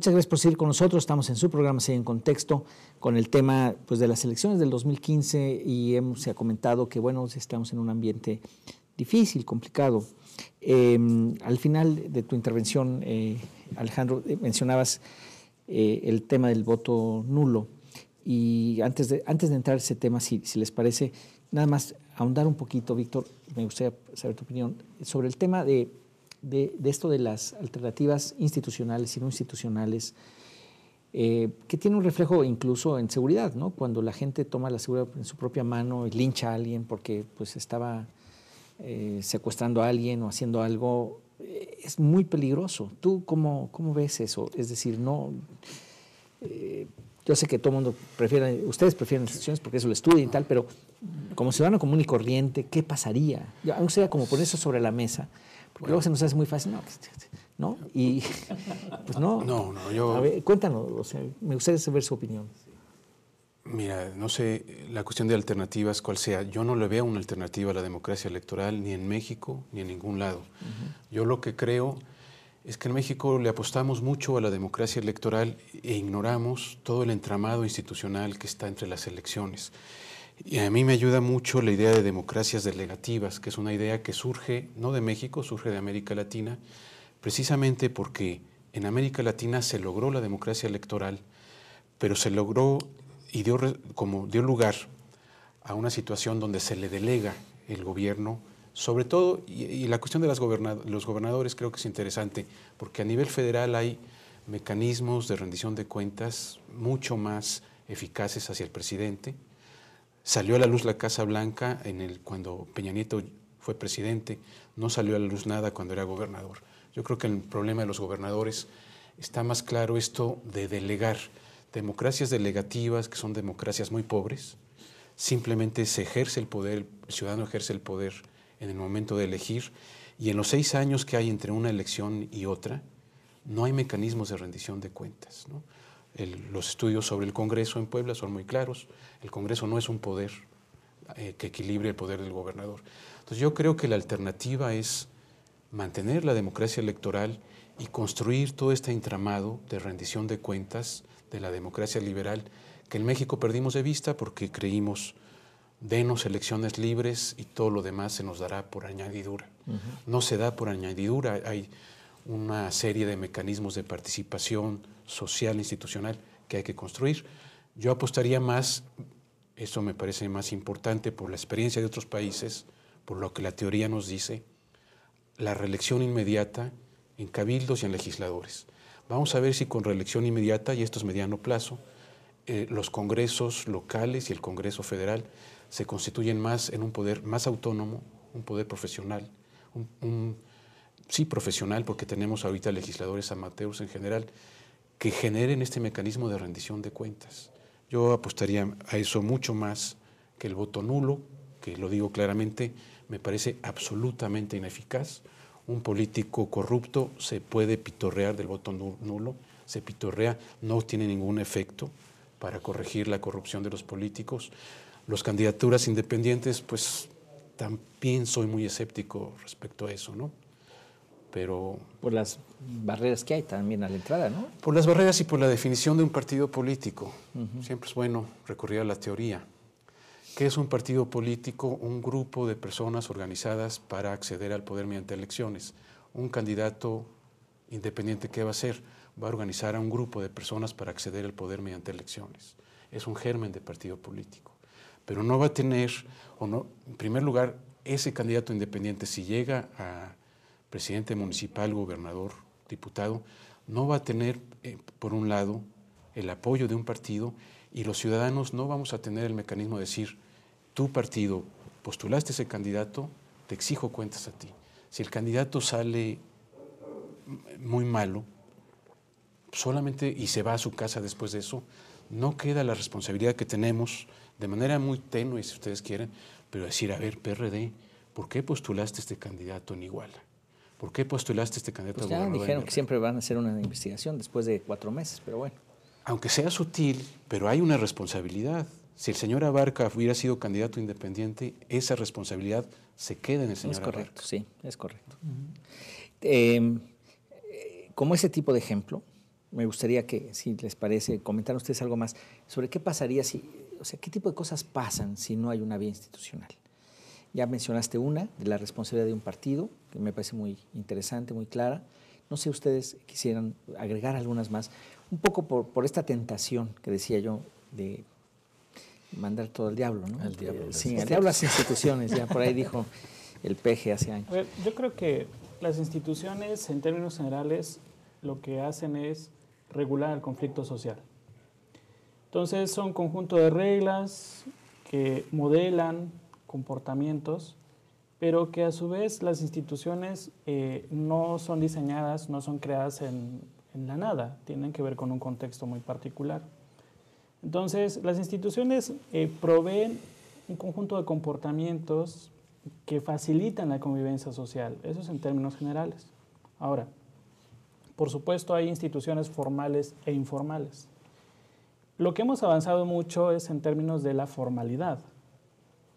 Muchas gracias por seguir con nosotros. Estamos en su programa en Contexto con el tema pues, de las elecciones del 2015 y hemos, se ha comentado que bueno, estamos en un ambiente difícil, complicado. Em, al final de tu intervención, eh, Alejandro, eh, mencionabas eh, el tema del voto nulo. Y antes de, antes de entrar a ese tema, si, si les parece, nada más ahondar un poquito, Víctor, me gustaría saber tu opinión sobre el tema de de, esto de las alternativas institucionales y no institucionales, eh, que tiene un reflejo incluso en seguridad, ¿no? Cuando la gente toma la seguridad en su propia mano y lincha a alguien porque pues estaba eh, secuestrando a alguien o haciendo algo, eh, es muy peligroso. ¿Tú cómo, ves eso? Es decir, no... yo sé que todo el mundo prefiere, ustedes prefieren instituciones porque eso lo estudian y tal, pero como ciudadano común y corriente, ¿qué pasaría? Aún sea como poner eso sobre la mesa, luego se nos hace muy fácil, no, este, este, Y pues no. No, yo. A ver, cuéntanos, me gustaría saber su opinión. Mira, no sé la cuestión de alternativas, cual sea. Yo no le veo una alternativa a la democracia electoral ni en México ni en ningún lado. Yo lo que creo es que en México le apostamos mucho a la democracia electoral e ignoramos todo el entramado institucional que está entre las elecciones. Y a mí me ayuda mucho la idea de democracias delegativas, que es una idea que surge no de México, surge de América Latina, precisamente porque en América Latina se logró la democracia electoral, pero se logró y dio, como dio lugar a una situación donde se le delega el gobierno, sobre todo, y, la cuestión de las los gobernadores creo que es interesante, porque a nivel federal hay mecanismos de rendición de cuentas mucho más eficaces hacia el presidente, Salió a la luz la Casa Blanca en el, cuando Peña Nieto fue presidente, no salió a la luz nada cuando era gobernador. Yo creo que el problema de los gobernadores está más claro esto de delegar. Democracias delegativas, que son democracias muy pobres, simplemente se ejerce el poder, el ciudadano ejerce el poder en el momento de elegir, y en los seis años que hay entre una elección y otra, no hay mecanismos de rendición de cuentas. ¿no? los estudios sobre el Congreso en Puebla son muy claros. El Congreso no es un poder eh, que equilibre el poder del gobernador. Entonces yo creo que la alternativa es mantener la democracia electoral y construir todo este entramado de rendición de cuentas de la democracia liberal que en México perdimos de vista porque creímos denos elecciones libres y todo lo demás se nos dará por añadidura. No se da por añadidura. Hay una serie de mecanismos de participación social, institucional que hay que construir. Yo apostaría más, eso me parece más importante por la experiencia de otros países, por lo que la teoría nos dice, la reelección inmediata en cabildos y en legisladores. Vamos a ver si con reelección inmediata, y esto es mediano plazo, eh, los congresos locales y el Congreso Federal se constituyen más en un poder más autónomo, un poder profesional, un, un sí, profesional, porque tenemos ahorita legisladores amateurs en general, que generen este mecanismo de rendición de cuentas. Yo apostaría a eso mucho más que el voto nulo, que lo digo claramente, me parece absolutamente ineficaz. Un político corrupto se puede pitorrear del voto nulo, se pitorrea, no tiene ningún efecto para corregir la corrupción de los políticos. Las candidaturas independientes, pues también soy muy escéptico respecto a eso, ¿no? pero... Por las barreras que hay también a la entrada, ¿no? Por las barreras y por la definición de un partido político. Siempre es bueno recurrir a la teoría. ¿Qué es un partido político? Un grupo de personas organizadas para acceder al poder mediante elecciones. Un candidato independiente, ¿qué va a hacer? Va a organizar a un grupo de personas para acceder al poder mediante elecciones. Es un germen de partido político. Pero no va a tener, o no, en primer lugar, ese candidato independiente, si llega a presidente municipal, gobernador, diputado, no va a tener, eh, por un lado, el apoyo de un partido y los ciudadanos no vamos a tener el mecanismo de decir, tu partido postulaste ese candidato, te exijo cuentas a ti. Si el candidato sale muy malo, solamente y se va a su casa después de eso, no queda la responsabilidad que tenemos, de manera muy tenue si ustedes quieren, pero decir, a ver, PRD, ¿por qué postulaste este candidato en Iguala? ¿Por qué postulaste este candidato pues ya dijeron que siempre van a hacer una investigación después de cuatro meses, pero bueno. Aunque sea sutil, pero hay una responsabilidad. Si el señor Abarca hubiera sido candidato independiente, esa responsabilidad se queda en el señor es correcto, Sí, es correcto. Em, eh, como ese tipo de ejemplo, me gustaría que, si les parece, comentaran ustedes algo más sobre qué pasaría si, o sea, qué tipo de cosas pasan si no hay una vía institucional. Ya mencionaste una, de la responsabilidad de un partido, que me parece muy interesante, muy clara. No sé, ustedes quisieran agregar algunas más, un poco por, por esta tentación que decía yo de mandar todo al diablo, ¿no? Al diablo. sí, al diablo las instituciones, ya por ahí dijo el peje hace años. Ver, yo creo que las instituciones, en términos generales, lo que hacen es regular el conflicto social. Entonces, son conjunto de reglas que modelan comportamientos, pero que a su vez las instituciones eh, no son diseñadas, no son creadas en, en la nada, tienen que ver con un contexto muy particular. Entonces, las instituciones eh, proveen un conjunto de comportamientos que facilitan la convivencia social, eso es en términos generales. Ahora, por supuesto hay instituciones formales e informales. Lo que hemos avanzado mucho es en términos de la formalidad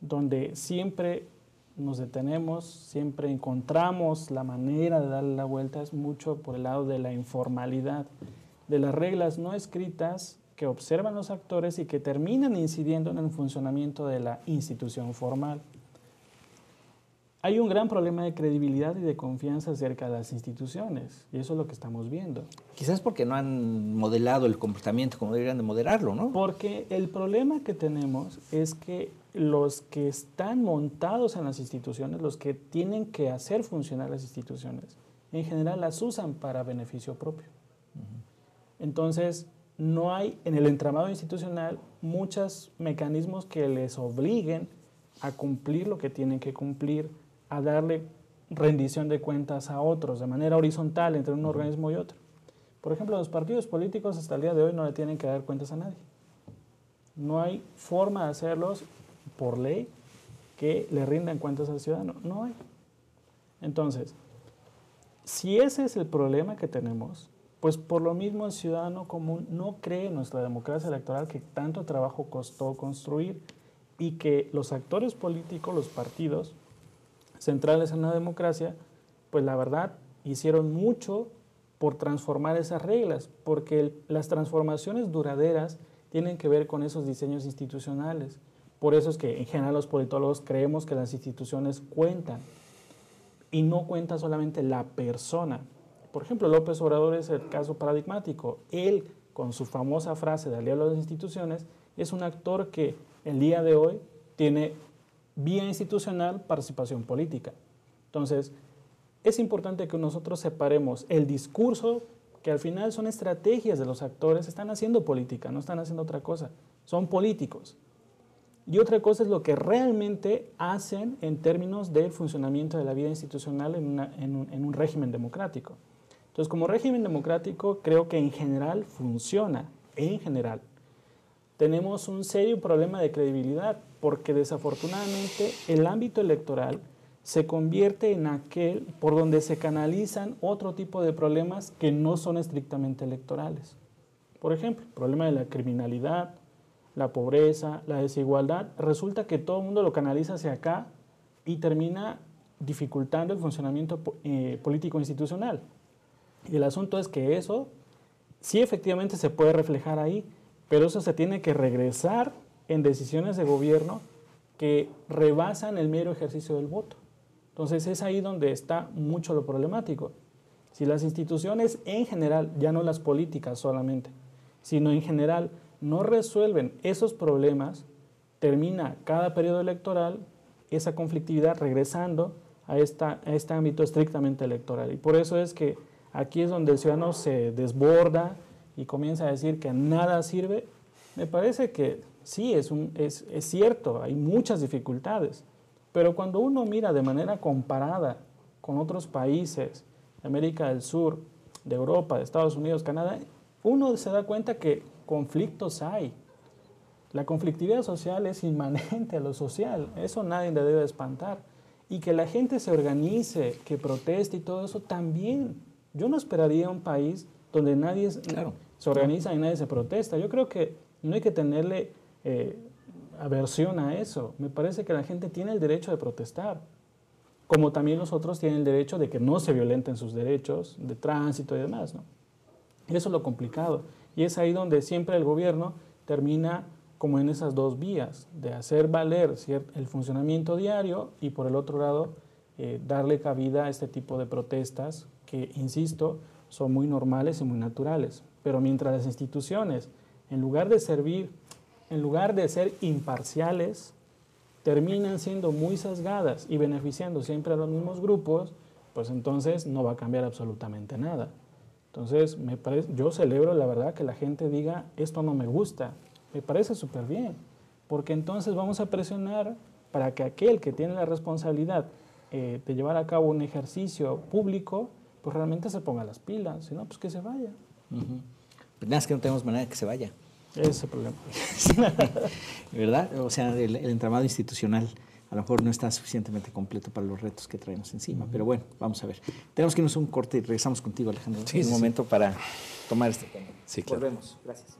donde siempre nos detenemos, siempre encontramos la manera de darle la vuelta, es mucho por el lado de la informalidad, de las reglas no escritas que observan los actores y que terminan incidiendo en el funcionamiento de la institución formal. Hay un gran problema de credibilidad y de confianza acerca de las instituciones, y eso es lo que estamos viendo. Quizás porque no han modelado el comportamiento como deberían de moderarlo, ¿no? Porque el problema que tenemos es que los que están montados en las instituciones, los que tienen que hacer funcionar las instituciones, en general las usan para beneficio propio. Entonces, no hay en el entramado institucional muchos mecanismos que les obliguen a cumplir lo que tienen que cumplir, a darle rendición de cuentas a otros de manera horizontal entre un organismo y otro. Por ejemplo, los partidos políticos hasta el día de hoy no le tienen que dar cuentas a nadie. No hay forma de hacerlos por ley que le rindan cuentas al ciudadano. No hay. Entonces, si ese es el problema que tenemos, pues por lo mismo el ciudadano común no cree en nuestra democracia electoral que tanto trabajo costó construir y que los actores políticos, los partidos, centrales en la democracia, pues la verdad hicieron mucho por transformar esas reglas, porque las transformaciones duraderas tienen que ver con esos diseños institucionales. Por eso es que en general los politólogos creemos que las instituciones cuentan y no cuenta solamente la persona. Por ejemplo, López Obrador es el caso paradigmático. Él, con su famosa frase de aliado a las instituciones, es un actor que el día de hoy tiene vía institucional, participación política. Entonces, es importante que nosotros separemos el discurso, que al final son estrategias de los actores, están haciendo política, no están haciendo otra cosa, son políticos. Y otra cosa es lo que realmente hacen en términos del funcionamiento de la vida institucional en, un, un régimen democrático. Entonces, como régimen democrático, creo que en general funciona, en general. Tenemos un serio problema de credibilidad porque desafortunadamente el ámbito electoral se convierte en aquel por donde se canalizan otro tipo de problemas que no son estrictamente electorales. Por ejemplo, el problema de la criminalidad, la pobreza, la desigualdad, resulta que todo el mundo lo canaliza hacia acá y termina dificultando el funcionamiento eh, político institucional. Y el asunto es que eso sí efectivamente se puede reflejar ahí, pero eso se tiene que regresar en decisiones de gobierno que rebasan el mero ejercicio del voto. Entonces es ahí donde está mucho lo problemático. Si las instituciones en general, ya no las políticas solamente, sino en general no resuelven esos problemas, termina cada periodo electoral esa conflictividad regresando a, esta, a este ámbito estrictamente electoral. Y por eso es que aquí es donde el ciudadano se desborda y comienza a decir que nada sirve. Me parece que sí, es, un, es, cierto, hay muchas dificultades, pero cuando uno mira de manera comparada con otros países América del Sur, de Europa, de Estados Unidos, Canadá, uno se da cuenta que conflictos hay. La conflictividad social es inmanente a lo social, eso nadie le debe espantar. Y que la gente se organice, que proteste y todo eso también. Yo no esperaría un país donde nadie se organiza y nadie se protesta. Yo creo que no hay que tenerle eh, aversión a eso. Me parece que la gente tiene el derecho de protestar, como también los otros tienen el derecho de que no se violenten sus derechos de tránsito y demás. ¿no? Eso es lo complicado. Y es ahí donde siempre el gobierno termina como en esas dos vías, de hacer valer el funcionamiento diario y por el otro lado eh, darle cabida a este tipo de protestas que, insisto, son muy normales y muy naturales. Pero mientras las instituciones, en lugar de servir en lugar de ser imparciales, terminan siendo muy sesgadas y beneficiando siempre a los mismos grupos, pues entonces no va a cambiar absolutamente nada. Entonces, me parece, yo celebro la verdad que la gente diga, esto no me gusta, me parece súper bien, porque entonces vamos a presionar para que aquel que tiene la responsabilidad eh, de llevar a cabo un ejercicio público, pues realmente se ponga las pilas, si no, pues que se vaya. Pues nada, es que no tenemos manera de que se vaya. Ese es el problema. ¿Verdad? O sea, el, entramado institucional a lo mejor no está suficientemente completo para los retos que traemos encima. Pero bueno, vamos a ver. Tenemos que irnos un corte y regresamos contigo, Alejandro, en un momento para tomar este tema. Sí, claro. Volvemos. Gracias.